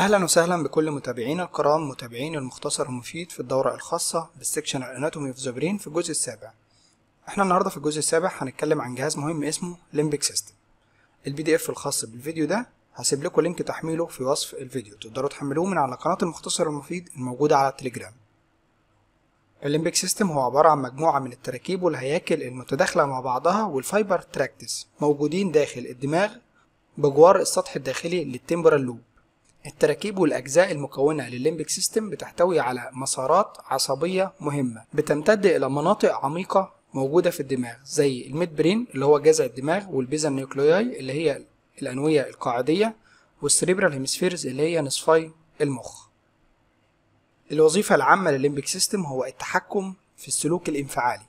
اهلا وسهلا بكل متابعينا الكرام متابعين المختصر المفيد في الدورة الخاصة بالسكشن الاناتومي اوف ذا برين في الجزء السابع احنا النهاردة في الجزء السابع هنتكلم عن جهاز مهم اسمه ليمبيك سيستم البي دي اف الخاص بالفيديو ده هسيب لكم لينك تحميله في وصف الفيديو تقدروا تحملوه من على قناة المختصر المفيد الموجودة على التليجرام الليمبيك سيستم هو عبارة عن مجموعة من التراكيب والهياكل المتداخلة مع بعضها والفايبر تراكتس موجودين داخل الدماغ بجوار السطح الداخلي للتمبرال لوب التراكيب والأجزاء المكونة للليمبيك سيستم بتحتوي على مسارات عصبية مهمة بتمتد إلى مناطق عميقة موجودة في الدماغ زي الميد برين اللي هو جذع الدماغ والبيزا النيوكلياي اللي هي الأنوية القاعدية والسريبرال هيمسفيرز اللي هي نصفي المخ الوظيفة العامة للليمبيك سيستم هو التحكم في السلوك الانفعالي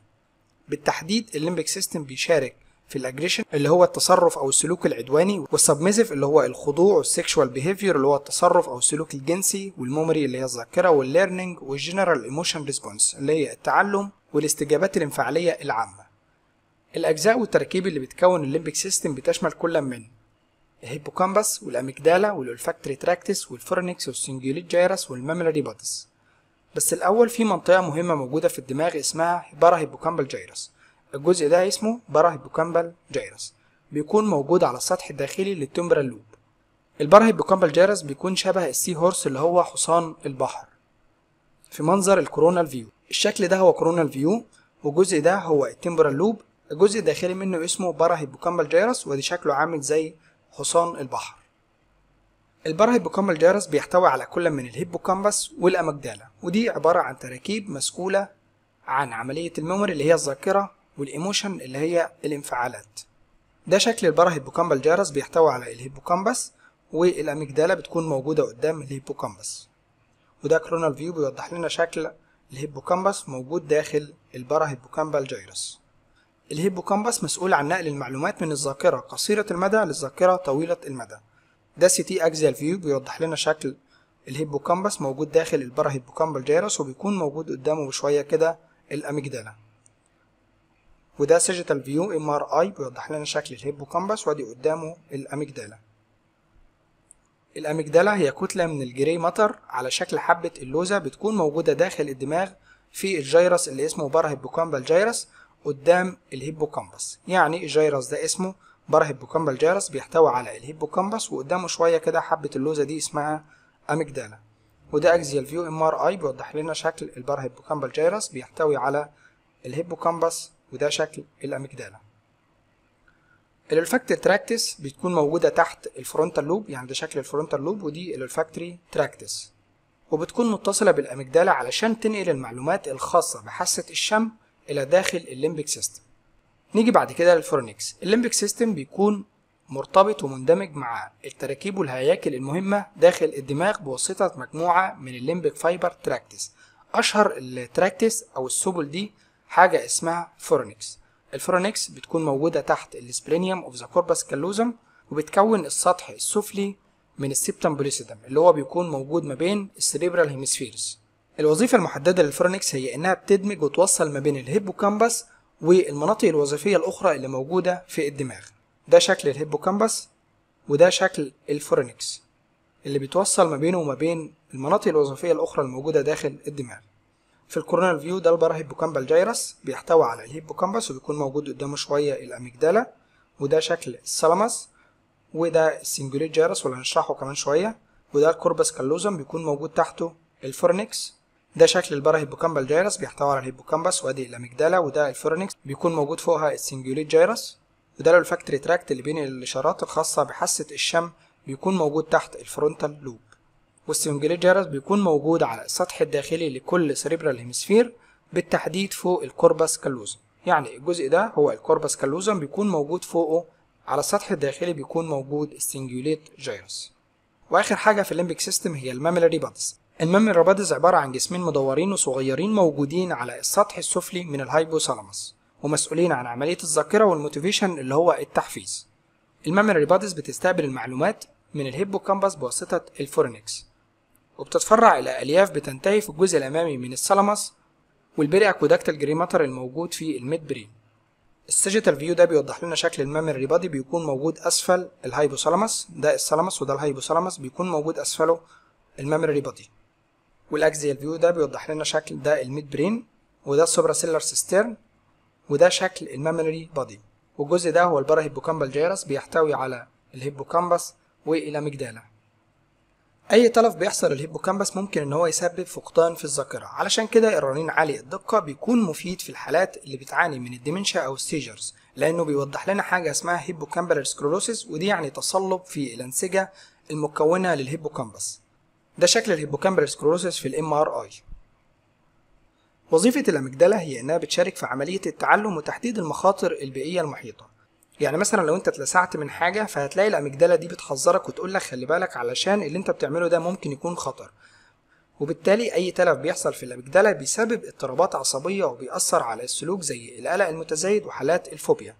بالتحديد الليمبيك سيستم بيشارك في الاجريشن اللي هو التصرف او السلوك العدواني والسبميسيف اللي هو الخضوع والسكشوال بيهيفير اللي هو التصرف او السلوك الجنسي والميموري اللي هي الذاكره والليرنينج والجنرال ايموشن ريسبونس اللي هي التعلم والاستجابات الانفعاليه العامه الاجزاء والتركيب اللي بتكون الليمبيك سيستم بتشمل كل من الهيبوكامبس والاميجدالا والولفاكتوري تراكتس والفرنكس والسنجوليت جايرس والماميلاري بادس بس الاول في منطقه مهمه موجوده في الدماغ اسمها بارا هيبوكامبال جايرس الجزء ده اسمه باراهيبوكامبال جيرس بيكون موجود على السطح الداخلي للتمبرال لوب الباراهيبوكامبال جيرس بيكون شبه السي هورس اللي هو حصان البحر في منظر الكورونال فيو الشكل ده هو كورونال فيو والجزء ده هو التمبرال لوب الجزء الداخلي منه اسمه باراهيبوكامبال جيرس ودي شكله عامل زي حصان البحر الباراهيبوكامبال جيرس بيحتوي على كل من الهيبوكامبس والأمجدالة ودي عبارة عن تراكيب مسؤولة عن عملية الميموري اللي هي الذاكرة والايموشن اللي هي الانفعالات ده شكل البرة هيبوكامبال بيحتوي على الهيبوكامبس والاميجدالا بتكون موجودة قدام الهيبوكامبس وده كرونال فيو بيوضح لنا شكل الهيبوكامبس موجود داخل البرة هيبوكامبال الهيبوكامبس مسؤول عن نقل المعلومات من الذاكرة قصيرة المدى للذاكرة طويلة المدى ده سي تي اكزيال فيو بيوضح لنا شكل الهيبوكامبس موجود داخل البرة هيبوكامبال وبيكون موجود قدامه بشوية كده الاميجدالا وده سيجيتال فيو ام ار اي بيوضح لنا شكل الهيبوكامبس وادي قدامه الاميجدالا الاميجدالا هي كتله من الجري ماتر على شكل حبه اللوزه بتكون موجوده داخل الدماغ في الجيرس اللي اسمه هيبوكامبال جيروس قدام الهيبوكامبس يعني الجيرس ده اسمه هيبوكامبال جيروس بيحتوي على الهيبوكامبس وقدامه شويه كده حبه اللوزه دي اسمها اميجدالا وده اكزيال فيو ام ار اي بيوضح لنا شكل هيبوكامبال جيروس بيحتوي على الهيبوكامبس وده شكل الأميجدالا الالفاكتري تراكتس بتكون موجودة تحت الفرونتال لوب يعني ده شكل الفرونتال لوب ودي الالفاكتري تراكتس وبتكون متصلة بالأميجدالا علشان تنقل المعلومات الخاصة بحاسة الشم إلى داخل الليمبيك سيستم نيجي بعد كده للفورنيكس الليمبيك سيستم بيكون مرتبط ومندمج مع التراكيب والهياكل المهمة داخل الدماغ بواسطة مجموعة من الليمبيك فايبر تراكتس أشهر التراكتس أو السبل دي حاجة اسمها فورنكس الفورنكس بتكون موجودة تحت السبرينيوم اوف ذا كوربس كالوزم وبتكون السطح السفلي من السيبتم بوليسيدم اللي هو بيكون موجود ما بين السريبرال هيمسفيرز الوظيفة المحددة للفورنكس هي انها بتدمج وتوصل ما بين الهيبوكامبس والمناطق الوظيفية الاخرى اللي موجودة في الدماغ ده شكل الهيبوكامبس وده شكل الفورنكس اللي بيتوصل ما بينه وما بين المناطق الوظيفية الاخرى الموجودة داخل الدماغ في الكورنال فيو ده البرا هيبوكامبال جايرس بيحتوي على الهيبوكامبس وبيكون موجود قدامه شوية الأميجدالا وده شكل السلامس وده السنجوليت جايرس واللي هنشرحه كمان شوية وده الكوربس كالوزم بيكون موجود تحته الفورنكس ده شكل البرا هيبوكامبال جايرس بيحتوي على الهيبوكامبس وادي الأميجدالا وده الفورنكس بيكون موجود فوقها السنجوليت جايرس وده الفاكتوري تراكت اللي بين الإشارات الخاصة بحاسة الشم بيكون موجود تحت الفرونتال لوب والسنجليت بيكون موجود على السطح الداخلي لكل سريبرال هيمسفير بالتحديد فوق الكوربس كالوزم يعني الجزء ده هو الكوربس كالوزم بيكون موجود فوقه على السطح الداخلي بيكون موجود السنجليت جيرس واخر حاجه في الليمبيك سيستم هي الماميلاري بادز الماميلاري بادز عباره عن جسمين مدورين وصغيرين موجودين على السطح السفلي من الهايبوثالاموس ومسؤولين عن عمليه الذاكره والموتيفيشن اللي هو التحفيز الماميلاري بادز بتستقبل المعلومات من الهيبوكامبس بواسطه الفورنكس وبتتفرع إلى ألياف بتنتهي في الجزء الأمامي من السلامس والبري أكوداكتال جريماتر الموجود في الميد برين السيجيتال فيو ده بيوضح لنا شكل الميموري بادي بيكون موجود أسفل الهايبوثالاموس ده السلامس وده الهايبوثالاموس بيكون موجود أسفله الميموري بادي والأكزيال فيو ده بيوضح لنا شكل ده الميد برين وده السوبرا سيلر سيسترن وده شكل الميموري بادي والجزء ده هو البارا هيبوكامبال جيرس بيحتوي على الهيبوكامبس والأميجدالا اي تلف بيحصل للهيبوكامبس ممكن ان هو يسبب فقدان في الذاكره علشان كده الرنين عالي الدقه بيكون مفيد في الحالات اللي بتعاني من الديمنشيا او السيجرز لانه بيوضح لنا حاجه اسمها هيبوكامبال سكلروسيس ودي يعني تصلب في الانسجه المكونه للهيبوكامبس ده شكل الهيبوكامبال سكلروسيس في الام ار اي وظيفة الامجدله هي إنها بتشارك في عملية التعلم وتحديد المخاطر البيئية المحيطة يعني مثلا لو انت اتلسعت من حاجه فهتلاقي الاميجدالا دي بتحذرك وتقول لك خلي بالك علشان اللي انت بتعمله ده ممكن يكون خطر وبالتالي اي تلف بيحصل في الاميجدالا بيسبب اضطرابات عصبيه وبيأثر على السلوك زي القلق المتزايد وحالات الفوبيا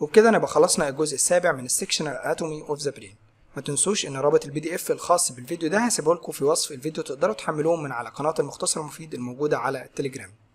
وبكده نبقى خلصنا الجزء السابع من السكشنال اناتومي اوف ذا برين ما تنسوش ان رابط البي دي اف الخاص بالفيديو ده هسيبه لكم في وصف الفيديو تقدروا تحملوه من على قناه المختصر المفيد الموجوده على التليجرام